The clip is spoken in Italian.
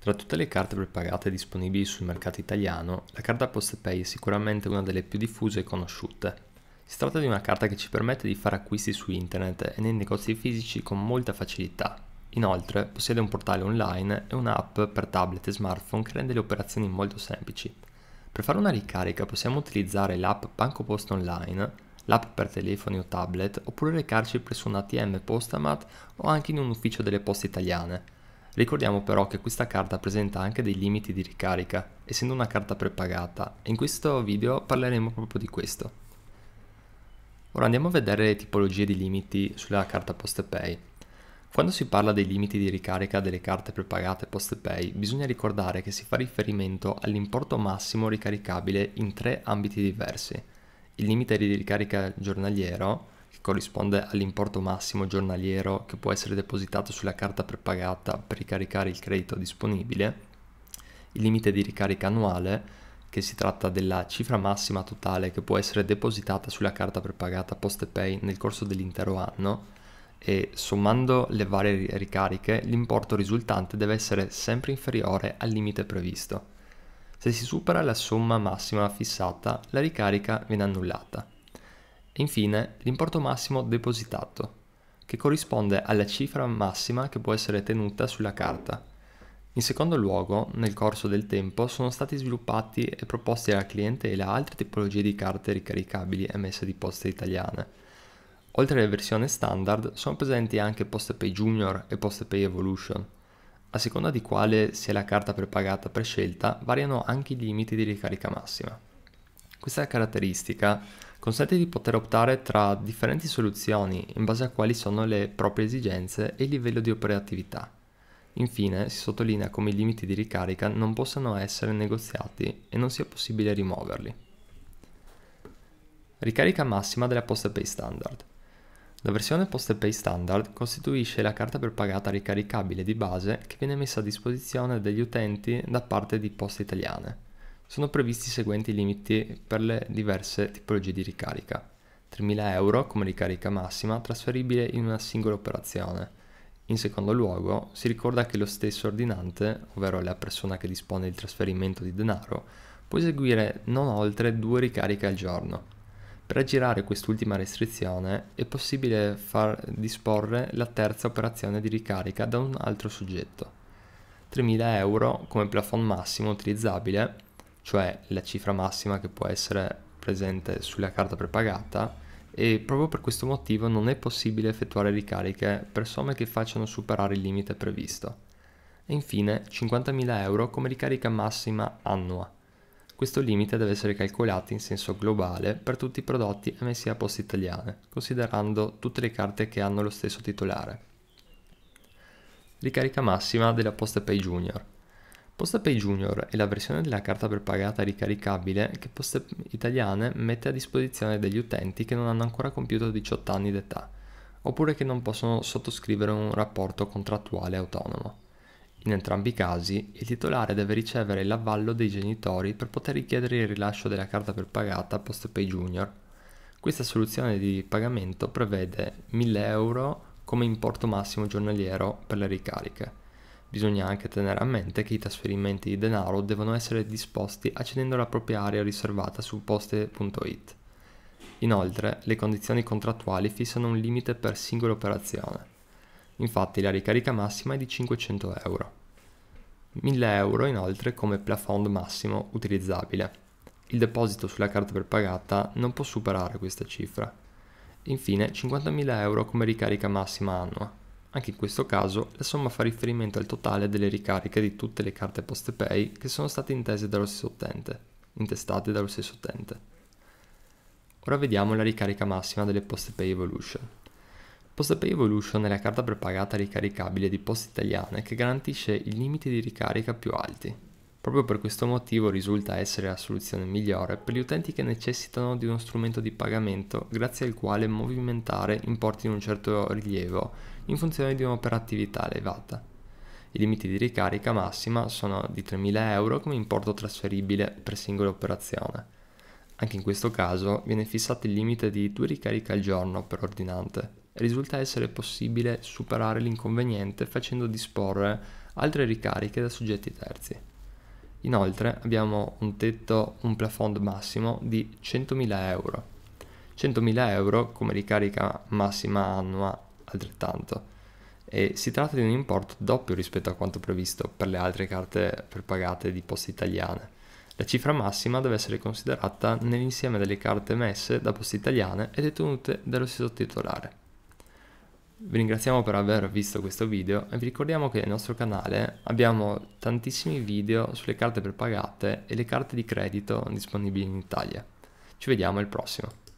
Tra tutte le carte prepagate disponibili sul mercato italiano, la carta PostePay è sicuramente una delle più diffuse e conosciute. Si tratta di una carta che ci permette di fare acquisti su internet e nei negozi fisici con molta facilità. Inoltre possiede un portale online e un'app per tablet e smartphone che rende le operazioni molto semplici. Per fare una ricarica possiamo utilizzare l'app Banco Online, l'app per telefoni o tablet, oppure recarci presso un ATM Postamat o anche in un ufficio delle poste italiane. Ricordiamo però che questa carta presenta anche dei limiti di ricarica, essendo una carta prepagata, e in questo video parleremo proprio di questo. Ora andiamo a vedere le tipologie di limiti sulla carta post-pay. Quando si parla dei limiti di ricarica delle carte prepagate post-pay, bisogna ricordare che si fa riferimento all'importo massimo ricaricabile in tre ambiti diversi. Il limite di ricarica giornaliero, che corrisponde all'importo massimo giornaliero che può essere depositato sulla carta prepagata per ricaricare il credito disponibile, il limite di ricarica annuale, che si tratta della cifra massima totale che può essere depositata sulla carta prepagata PostePay nel corso dell'intero anno e sommando le varie ricariche l'importo risultante deve essere sempre inferiore al limite previsto. Se si supera la somma massima fissata, la ricarica viene annullata. Infine l'importo massimo depositato, che corrisponde alla cifra massima che può essere tenuta sulla carta. In secondo luogo, nel corso del tempo sono stati sviluppati e proposti alla clientela altre tipologie di carte ricaricabili emesse di poste italiane. Oltre alle versioni standard sono presenti anche PostePay Junior e PostePay Evolution. A seconda di quale sia la carta prepagata prescelta, variano anche i limiti di ricarica massima. Questa caratteristica consente di poter optare tra differenti soluzioni in base a quali sono le proprie esigenze e il livello di operatività. Infine si sottolinea come i limiti di ricarica non possano essere negoziati e non sia possibile rimuoverli. Ricarica massima della Poste Pay Standard. La versione Poste Pay Standard costituisce la carta prepagata ricaricabile di base che viene messa a disposizione degli utenti da parte di Poste Italiane sono previsti i seguenti limiti per le diverse tipologie di ricarica. 3.000 euro come ricarica massima trasferibile in una singola operazione. In secondo luogo, si ricorda che lo stesso ordinante, ovvero la persona che dispone del trasferimento di denaro, può eseguire non oltre due ricariche al giorno. Per aggirare quest'ultima restrizione è possibile far disporre la terza operazione di ricarica da un altro soggetto. 3.000 euro come plafond massimo utilizzabile cioè la cifra massima che può essere presente sulla carta prepagata e proprio per questo motivo non è possibile effettuare ricariche per somme che facciano superare il limite previsto. E infine 50.000 euro come ricarica massima annua. Questo limite deve essere calcolato in senso globale per tutti i prodotti emessi a poste italiane, considerando tutte le carte che hanno lo stesso titolare. Ricarica massima della Poste Pay Junior. PostaPay Junior è la versione della carta prepagata ricaricabile che Poste Italiane mette a disposizione degli utenti che non hanno ancora compiuto 18 anni d'età, oppure che non possono sottoscrivere un rapporto contrattuale autonomo. In entrambi i casi, il titolare deve ricevere l'avallo dei genitori per poter richiedere il rilascio della carta prepagata PostePay Junior. Questa soluzione di pagamento prevede 1000 euro come importo massimo giornaliero per le ricariche Bisogna anche tenere a mente che i trasferimenti di denaro devono essere disposti accedendo alla propria area riservata su poste.it. Inoltre, le condizioni contrattuali fissano un limite per singola operazione. Infatti la ricarica massima è di 500 euro. 1000 euro inoltre come plafond massimo utilizzabile. Il deposito sulla carta prepagata non può superare questa cifra. Infine 50.000 euro come ricarica massima annua. Anche in questo caso la somma fa riferimento al totale delle ricariche di tutte le carte post-pay che sono state intese dallo stesso utente, intestate dallo stesso utente. Ora vediamo la ricarica massima delle post-pay Evolution. Post-pay Evolution è la carta prepagata ricaricabile di post Italiane che garantisce i limiti di ricarica più alti, Proprio per questo motivo risulta essere la soluzione migliore per gli utenti che necessitano di uno strumento di pagamento grazie al quale movimentare importi in un certo rilievo in funzione di un'operatività elevata. I limiti di ricarica massima sono di 3.000 euro come importo trasferibile per singola operazione. Anche in questo caso viene fissato il limite di due ricariche al giorno per ordinante. e Risulta essere possibile superare l'inconveniente facendo disporre altre ricariche da soggetti terzi. Inoltre abbiamo un tetto, un plafond massimo di 100.000 euro. 100.000 euro come ricarica massima annua altrettanto. E si tratta di un importo doppio rispetto a quanto previsto per le altre carte prepagate di poste italiane. La cifra massima deve essere considerata nell'insieme delle carte emesse da poste italiane e detenute dallo stesso titolare. Vi ringraziamo per aver visto questo video e vi ricordiamo che nel nostro canale abbiamo tantissimi video sulle carte prepagate e le carte di credito disponibili in Italia. Ci vediamo al prossimo.